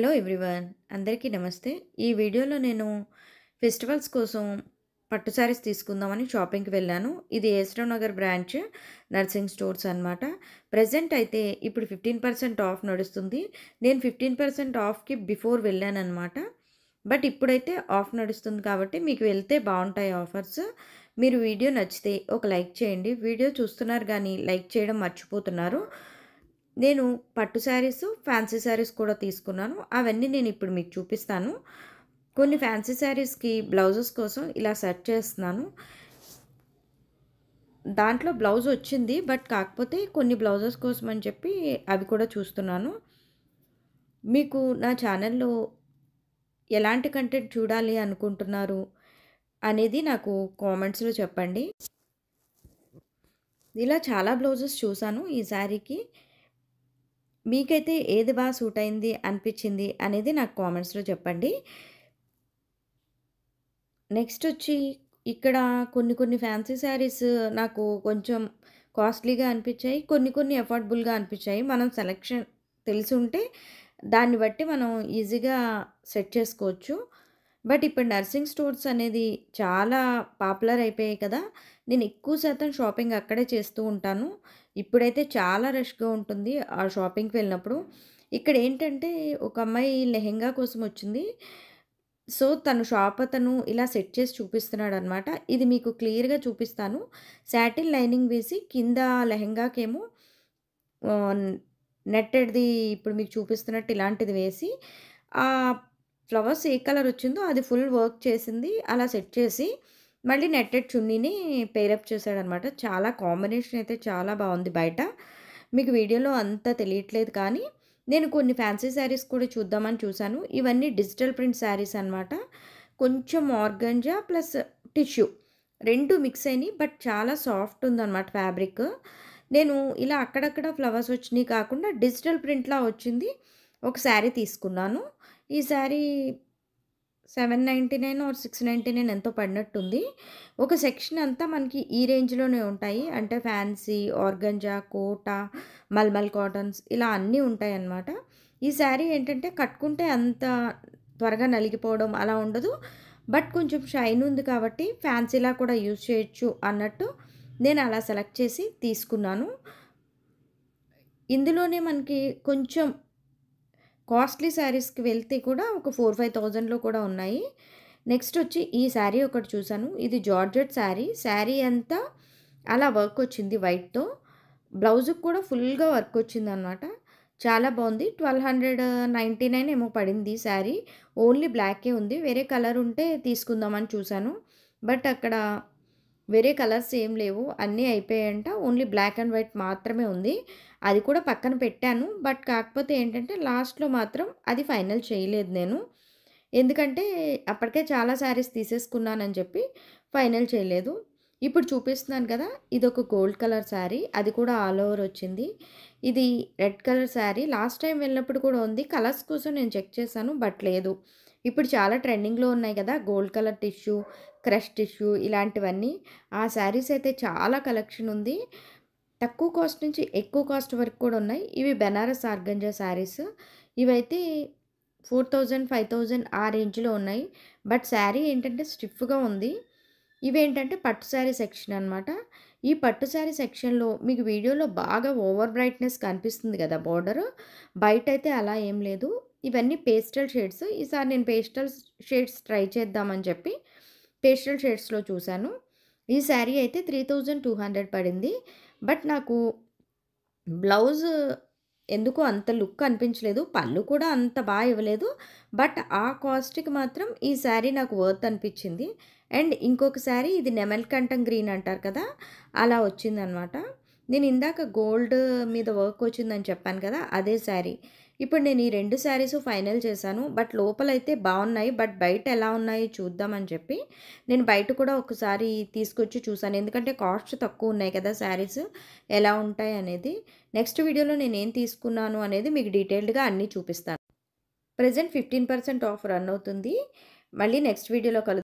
hello everyone అందరికీ నమస్తే ఈ వీడియోలో నేను ఫెస్టివల్స్ కోసం పట్టు శారీస్ తీసుకుందామని షాపింగ్కి వెళ్ళాను ఇది ఏస్రావ్ నగర్ బ్రాంచ్ నర్సింగ్ స్టోర్స్ అనమాట ప్రజెంట్ అయితే ఇప్పుడు ఫిఫ్టీన్ పర్సెంట్ ఆఫ్ నడుస్తుంది నేను ఫిఫ్టీన్ పర్సెంట్ ఆఫ్కి బిఫోర్ వెళ్ళానమాట బట్ ఇప్పుడైతే ఆఫ్ నడుస్తుంది కాబట్టి మీకు వెళ్తే బాగుంటాయి ఆఫర్స్ మీరు వీడియో నచ్చితే ఒక లైక్ చేయండి వీడియో చూస్తున్నారు కానీ లైక్ చేయడం మర్చిపోతున్నారు నేను పట్టు శారీస్ ఫ్యాన్సీ శారీస్ కూడా తీసుకున్నాను అవన్నీ నేను ఇప్పుడు మీకు చూపిస్తాను కొన్ని ఫ్యాన్సీ శారీస్కి బ్లౌజెస్ కోసం ఇలా సెట్ చేస్తున్నాను దాంట్లో బ్లౌజ్ వచ్చింది బట్ కాకపోతే కొన్ని బ్లౌజెస్ కోసం అని చెప్పి అవి కూడా చూస్తున్నాను మీకు నా ఛానల్లో ఎలాంటి కంటెంట్ చూడాలి అనుకుంటున్నారు అనేది నాకు కామెంట్స్లో చెప్పండి ఇలా చాలా బ్లౌజెస్ చూశాను ఈ శారీకి మీకైతే ఏది బాగా సూట్ అయింది అనిపించింది అనేది నాకు కామెంట్స్లో చెప్పండి నెక్స్ట్ వచ్చి ఇక్కడ కొన్ని కొన్ని ఫ్యాన్సీ శారీస్ నాకు కొంచెం కాస్ట్లీగా అనిపించాయి కొన్ని కొన్ని అఫోర్డబుల్గా అనిపించాయి మనం సెలెక్షన్ తెలిసి ఉంటే దాన్ని బట్టి మనం ఈజీగా సెట్ చేసుకోవచ్చు బట్ ఇప్పుడు నర్సింగ్ స్టోర్స్ అనేది చాలా పాపులర్ అయిపోయాయి కదా నేను ఎక్కువ శాతం షాపింగ్ అక్కడే చేస్తూ ఉంటాను ఇప్పుడైతే చాలా రష్గా ఉంటుంది ఆ షాపింగ్కి వెళ్ళినప్పుడు ఇక్కడ ఏంటంటే ఒక అమ్మాయి లెహెంగా కోసం వచ్చింది సో తను షాప్ అతను ఇలా సెట్ చేసి చూపిస్తున్నాడు అనమాట ఇది మీకు క్లియర్గా చూపిస్తాను శాటిన్ లైనింగ్ వేసి కింద లెహెంగాకేమో నెట్టెడ్ది ఇప్పుడు మీకు చూపిస్తున్నట్టు ఇలాంటిది వేసి ఆ ఫ్లవర్స్ ఏ కలర్ వచ్చిందో అది ఫుల్ వర్క్ చేసింది అలా సెట్ చేసి మళ్ళీ నెట్టెడ్ చున్నీని పేరప్ చేశాడనమాట చాలా కాంబినేషన్ అయితే చాలా బాగుంది బయట మీకు వీడియోలో అంతా తెలియట్లేదు కానీ నేను కొన్ని ఫ్యాన్సీ శారీస్ కూడా చూద్దామని చూశాను ఇవన్నీ డిజిటల్ ప్రింట్ శారీస్ అనమాట కొంచెం ఆర్గంజా ప్లస్ టిష్యూ రెండు మిక్స్ అయినాయి బట్ చాలా సాఫ్ట్ ఉందన్నమాట ఫ్యాబ్రిక్ నేను ఇలా అక్కడక్కడ ఫ్లవర్స్ వచ్చినాయి కాకుండా డిజిటల్ ప్రింట్లా వచ్చింది ఒక శారీ తీసుకున్నాను ఈ sari seven ninety nine or six ninety nine ఎంతో పడినట్టుంది ఒక సెక్షన్ అంతా మనకి ఈ రేంజ్లోనే ఉంటాయి అంటే fancy organza Kota mulmul cottons ఇలా అన్నీ ఉంటాయి అన్నమాట ఈ శారీ ఏంటంటే కట్టుకుంటే అంత త్వరగా నలిగిపోవడం అలా ఉండదు బట్ కొంచెం షైన్ ఉంది కాబట్టి ఫ్యాన్సీలా కూడా యూజ్ చేయొచ్చు అన్నట్టు నేను అలా సెలెక్ట్ చేసి తీసుకున్నాను ఇందులోనే మనకి కొంచెం కాస్ట్లీ శారీస్కి వెళ్తే కూడా ఒక ఫోర్ ఫైవ్ థౌజండ్లో కూడా ఉన్నాయి నెక్స్ట్ వచ్చి ఈ శారీ ఒకటి చూశాను ఇది జార్జెట్ శారీ శారీ అంతా అలా వర్క్ వచ్చింది వైట్తో బ్లౌజ్కి కూడా ఫుల్గా వర్క్ వచ్చింది అనమాట చాలా బాగుంది ట్వెల్వ్ హండ్రెడ్ నైంటీ నైన్ ఏమో పడింది శారీ ఓన్లీ బ్లాకే ఉంది వేరే కలర్ ఉంటే తీసుకుందామని చూశాను బట్ అక్కడ వేరే కలర్స్ ఏం లేవు అన్నీ అయిపోయాయంట ఓన్లీ బ్లాక్ అండ్ వైట్ మాత్రమే ఉంది అది కూడా పక్కన పెట్టాను బట్ కాకపోతే ఏంటంటే లాస్ట్లో మాత్రం అది ఫైనల్ చేయలేదు నేను ఎందుకంటే అప్పటికే చాలా శారీస్ తీసేసుకున్నానని చెప్పి ఫైనల్ చేయలేదు ఇప్పుడు చూపిస్తున్నాను కదా ఇది ఒక గోల్డ్ కలర్ శారీ అది కూడా ఆల్ ఓవర్ వచ్చింది ఇది red colour sari last time వెళ్ళినప్పుడు కూడా ఉంది కలర్స్ కోసం నేను చెక్ చేశాను బట్ లేదు ఇప్పుడు చాలా ట్రెండింగ్లో ఉన్నాయి కదా gold colour tissue crush tissue ఇలాంటివన్నీ ఆ శారీస్ అయితే చాలా కలెక్షన్ ఉంది తక్కువ కాస్ట్ నుంచి ఎక్కువ కాస్ట్ వరకు కూడా ఉన్నాయి ఇవి బెనారస్ ఆర్గంజా శారీస్ ఇవైతే ఫోర్ థౌజండ్ ఫైవ్ థౌజండ్ ఆ రేంజ్లో ఉన్నాయి బట్ శారీ ఏంటంటే స్టిఫ్గా ఉంది ఇవేంటంటే పట్టు శారీ సెక్షన్ అనమాట ఈ పట్టు శారీ సెక్షన్లో మీకు వీడియోలో బాగా ఓవర్ బ్రైట్నెస్ కనిపిస్తుంది కదా బార్డర్ బయట అయితే అలా ఏం లేదు ఇవన్నీ పేస్టల్ షేడ్స్ ఈసారి నేను పేస్టల్ షేడ్స్ ట్రై చేద్దామని చెప్పి పేస్టల్ షేడ్స్లో చూశాను ఈ శారీ అయితే త్రీ థౌజండ్ టూ హండ్రెడ్ పడింది బట్ నాకు బ్లౌజ్ ఎందుకు అంత లుక్ అనిపించలేదు పళ్ళు కూడా అంత బాగా ఇవ్వలేదు బట్ ఆ కాస్ట్కి మాత్రం ఈ శారీ నాకు వర్త్ అనిపించింది అండ్ ఇంకొక శారీ ఇది నెమల్కంఠం గ్రీన్ అంటారు కదా అలా వచ్చిందనమాట నేను ఇందాక గోల్డ్ మీద వర్క్ వచ్చిందని చెప్పాను కదా అదే శారీ ఇప్పుడు నేను ఈ రెండు శారీస్ ఫైనల్ చేశాను బట్ లోపలైతే బాగున్నాయి బట్ బయట ఎలా ఉన్నాయి చూద్దామని చెప్పి నేను బయట కూడా ఒకసారి తీసుకొచ్చి చూశాను ఎందుకంటే కాస్ట్ తక్కువ ఉన్నాయి కదా శారీస్ ఎలా ఉంటాయి అనేది నెక్స్ట్ వీడియోలో నేను ఏం తీసుకున్నాను అనేది మీకు డీటెయిల్డ్గా అన్నీ చూపిస్తాను present fifteen percent off run అవుతుంది మళ్ళీ నెక్స్ట్ వీడియోలో కలు